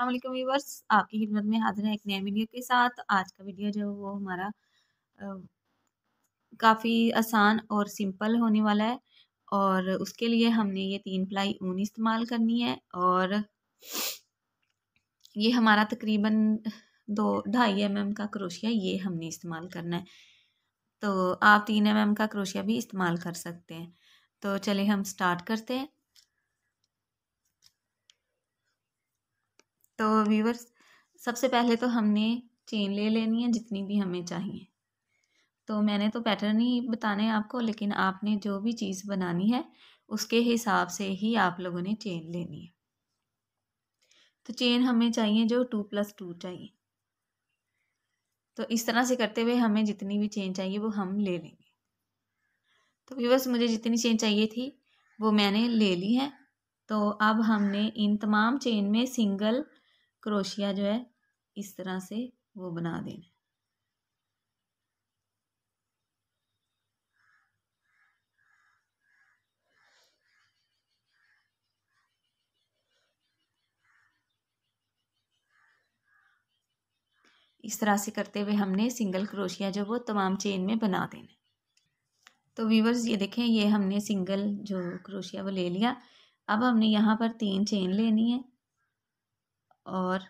अल्लाम वीवर्स आपकी खिदमत में हाजिर है एक नए वीडियो के साथ आज का वीडियो जो है वो हमारा काफ़ी आसान और सिंपल होने वाला है और उसके लिए हमने ये तीन प्लाई ऊन इस्तेमाल करनी है और ये हमारा तकरीबन दो ढाई एम एम का क्रोशिया ये हमने इस्तेमाल करना है तो आप तीन एम एम का क्रोशिया भी इस्तेमाल कर सकते हैं तो चलिए हम स्टार्ट करते हैं तो व्यूवर्स सबसे पहले तो हमने चेन ले लेनी है जितनी भी हमें चाहिए तो मैंने तो पैटर्न ही बताने आपको लेकिन आपने जो भी चीज़ बनानी है उसके हिसाब से ही आप लोगों ने चेन लेनी है तो चेन हमें चाहिए जो टू प्लस टू चाहिए तो इस तरह से करते हुए हमें जितनी भी चेन चाहिए वो हम ले लेंगे तो व्यूवर्स मुझे जितनी चेन चाहिए थी वो मैंने ले ली है तो अब हमने इन तमाम चेन में सिंगल क्रोशिया जो है इस तरह से वो बना देना है इस तरह से करते हुए हमने सिंगल क्रोशिया जो वो तमाम चेन में बना देना तो व्यूवर्स ये देखें ये हमने सिंगल जो क्रोशिया वो ले लिया अब हमने यहाँ पर तीन चेन लेनी है और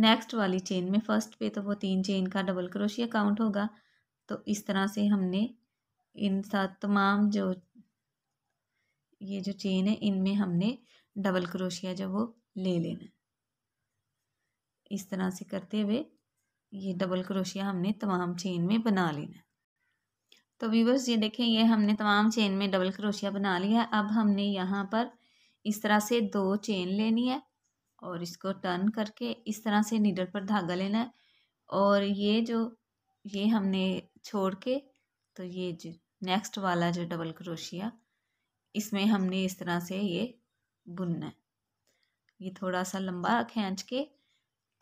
नेक्स्ट वाली चेन में फर्स्ट पे तो वो तीन चेन का डबल क्रोशिया काउंट होगा तो इस तरह से हमने इन सात तमाम जो ये जो चेन है इनमें हमने डबल क्रोशिया जो वो ले लेना इस तरह से करते हुए ये डबल क्रोशिया हमने तमाम चेन में बना लेना तो व्यूवर्स ये देखें ये हमने तमाम चेन में डबल क्रोशिया बना लिया अब हमने यहाँ पर इस तरह से दो चेन लेनी है और इसको टर्न करके इस तरह से नीडल पर धागा लेना है और ये जो ये हमने छोड़ के तो ये जो नेक्स्ट वाला जो डबल क्रोशिया इसमें हमने इस तरह से ये बुनना है ये थोड़ा सा लंबा खींच के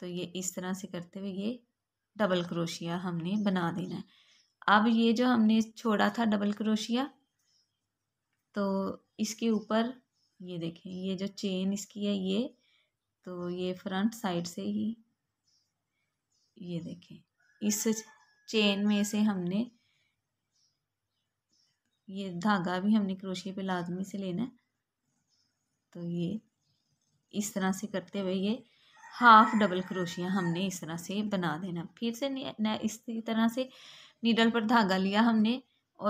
तो ये इस तरह से करते हुए ये डबल क्रोशिया हमने बना देना है अब ये जो हमने छोड़ा था डबल क्रोशिया तो इसके ऊपर ये देखें ये जो चेन इसकी है ये तो ये फ्रंट साइड से ही ये देखें इस चेन में से हमने ये धागा भी हमने क्रोशिया पे लाजमी से लेना है तो ये इस तरह से करते हुए ये हाफ डबल क्रोशिया हमने इस तरह से बना देना फिर से इस तरह से नीडल पर धागा लिया हमने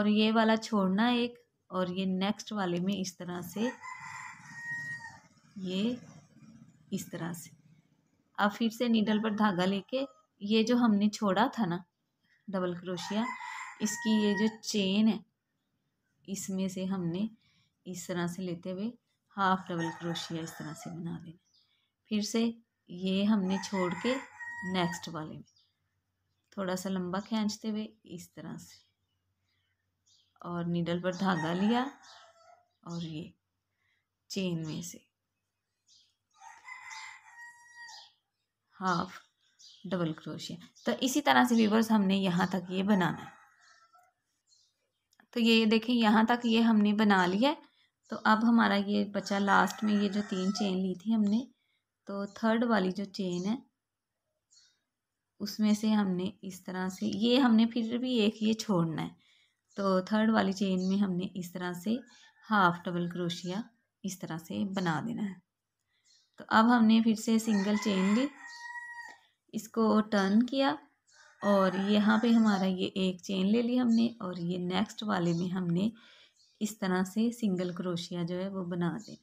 और ये वाला छोड़ना एक और ये नेक्स्ट वाले में इस तरह से ये इस तरह से अब फिर से नीडल पर धागा लेके ये जो हमने छोड़ा था ना डबल क्रोशिया इसकी ये जो चेन है इसमें से हमने इस तरह से लेते हुए हाफ डबल क्रोशिया इस तरह से बना देना फिर से ये हमने छोड़ के नेक्स्ट वाले में थोड़ा सा लंबा खींचते हुए इस तरह से और नीडल पर धागा लिया और ये चेन में से हाफ डबल क्रोशिया तो इसी तरह से वीवर्स हमने यहाँ तक ये बनाना है तो ये देखें यहाँ तक ये हमने बना लिया तो अब हमारा ये बचा लास्ट में ये जो तीन चेन ली थी हमने तो थर्ड वाली जो चेन है उसमें से हमने इस तरह से ये हमने फिर भी एक ये छोड़ना है तो थर्ड वाली चेन में हमने इस तरह से हाफ डबल क्रोशिया इस तरह से बना देना है तो अब हमने फिर से सिंगल चेन ली इसको टर्न किया और यहाँ पे हमारा ये एक चेन ले ली हमने और ये नेक्स्ट वाले में हमने इस तरह से सिंगल क्रोशिया जो है वो बना दें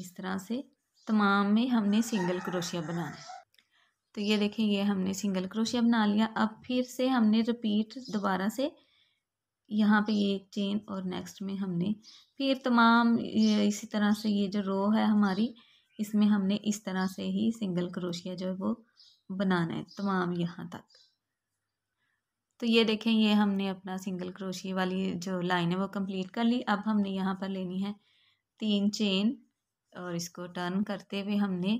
इस तरह से तमाम में हमने सिंगल क्रोशिया बनाना है तो ये देखें ये हमने सिंगल क्रोशिया बना लिया अब फिर से हमने रिपीट दोबारा से यहाँ पे ये एक चेन और नेक्स्ट में हमने फिर तमाम इसी तरह से ये जो रो है हमारी इसमें हमने इस तरह से ही सिंगल क्रोशिया जो है वो बनाना है तमाम यहाँ तक तो ये देखें ये हमने अपना सिंगल क्रोशिया वाली जो लाइन है वो कंप्लीट कर ली अब हमने यहाँ पर लेनी है तीन चेन और इसको टर्न करते हुए हमने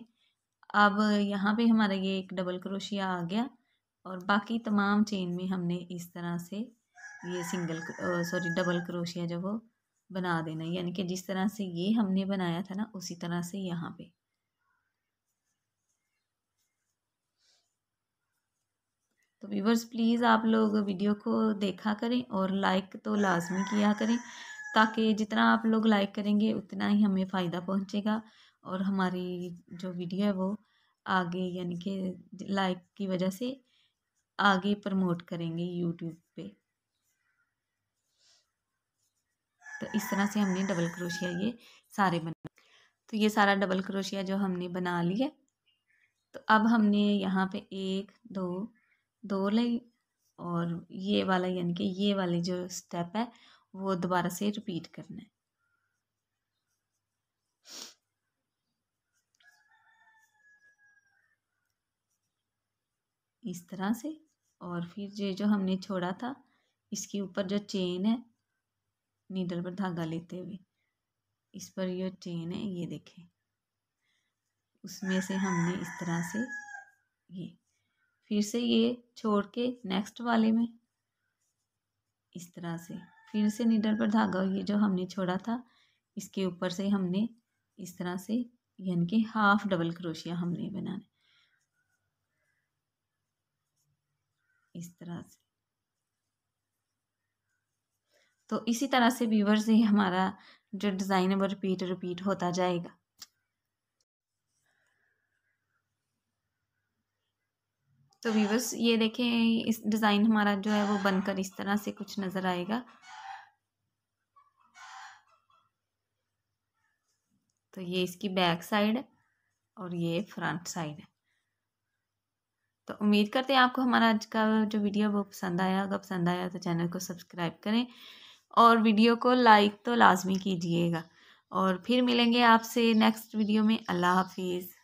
अब यहाँ पे हमारा ये एक डबल क्रोशिया आ गया और बाकी तमाम चेन में हमने इस तरह से ये सिंगल सॉरी डबल क्रोशिया जो वो बना देना यानी कि जिस तरह से ये हमने बनाया था ना उसी तरह से यहाँ पे तो व्यूवर्स प्लीज़ आप लोग वीडियो को देखा करें और लाइक तो लाजमी किया करें ताकि जितना आप लोग लाइक करेंगे उतना ही हमें फ़ायदा पहुँचेगा और हमारी जो वीडियो है वो आगे यानी कि लाइक की वजह से आगे प्रमोट करेंगे यूट्यूब पे तो इस तरह से हमने डबल क्रोशिया ये सारे बना तो ये सारा डबल क्रोशिया जो हमने बना लिया तो अब हमने यहाँ पे एक दो दो लाइन और ये वाला यानी कि ये वाली जो स्टेप है वो दोबारा से रिपीट करना है इस तरह से और फिर ये जो हमने छोड़ा था इसके ऊपर जो चेन है नीडल पर धागा लेते हुए इस पर ये चेन है ये देखें उसमें से हमने इस तरह से ये फिर से ये छोड़ के नेक्स्ट वाले में इस तरह से फिर से नीडल पर धागा ये जो हमने छोड़ा था इसके ऊपर से हमने इस तरह से यानी कि हाफ डबल क्रोशिया हमने बनाना इस तरह से तो इसी तरह से वीवर से ही हमारा जो डिज़ाइन है वो रिपीट रिपीट होता जाएगा तो व्यूवर्स ये देखें इस डिज़ाइन हमारा जो है वो बनकर इस तरह से कुछ नज़र आएगा तो ये इसकी बैक साइड है और ये फ्रंट साइड है तो उम्मीद करते हैं आपको हमारा आज का जो वीडियो वो पसंद आया अगर पसंद आया तो चैनल को सब्सक्राइब करें और वीडियो को लाइक तो लाजमी कीजिएगा और फिर मिलेंगे आपसे नेक्स्ट वीडियो में अल्लाह हाफिज़